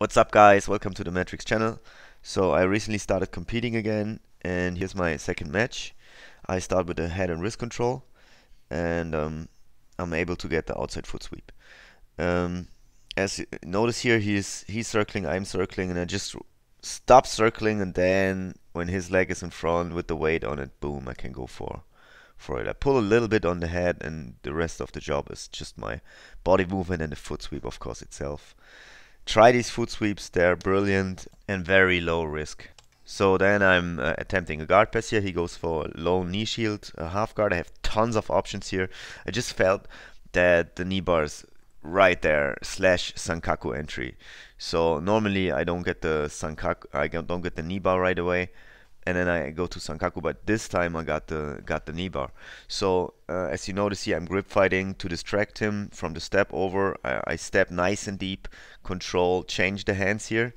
What's up guys, welcome to the Matrix channel. So I recently started competing again and here's my second match. I start with the head and wrist control and um, I'm able to get the outside foot sweep. Um, as you notice here, he's, he's circling, I'm circling and I just stop circling and then when his leg is in front with the weight on it, boom, I can go for for it. I pull a little bit on the head and the rest of the job is just my body movement and the foot sweep of course itself. Try these foot sweeps, they're brilliant and very low risk. So then I'm uh, attempting a guard pass here, he goes for low knee shield, a half guard, I have tons of options here. I just felt that the knee bars right there slash sankaku entry so normally i don't get the sankaku i don't get the knee bar right away and then I go to Sankaku, but this time I got the got the knee bar. So uh, as you notice here, I'm grip fighting to distract him from the step over. I, I step nice and deep, control, change the hands here,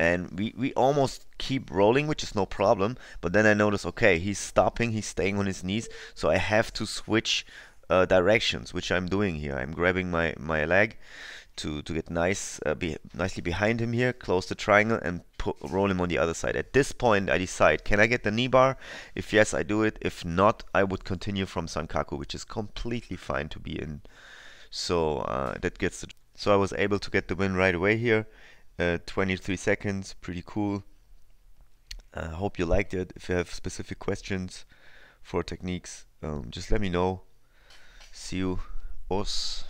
and we, we almost keep rolling, which is no problem. But then I notice, okay, he's stopping, he's staying on his knees, so I have to switch uh, directions, which I'm doing here. I'm grabbing my my leg to to get nice uh, be nicely behind him here, close the triangle, and put, roll him on the other side. At this point, I decide, can I get the knee bar? If yes, I do it. If not, I would continue from Sankaku, which is completely fine to be in. So uh, that gets the... So I was able to get the win right away here. Uh, 23 seconds, pretty cool. I uh, hope you liked it. If you have specific questions for techniques, um, just let me know. See you. Os.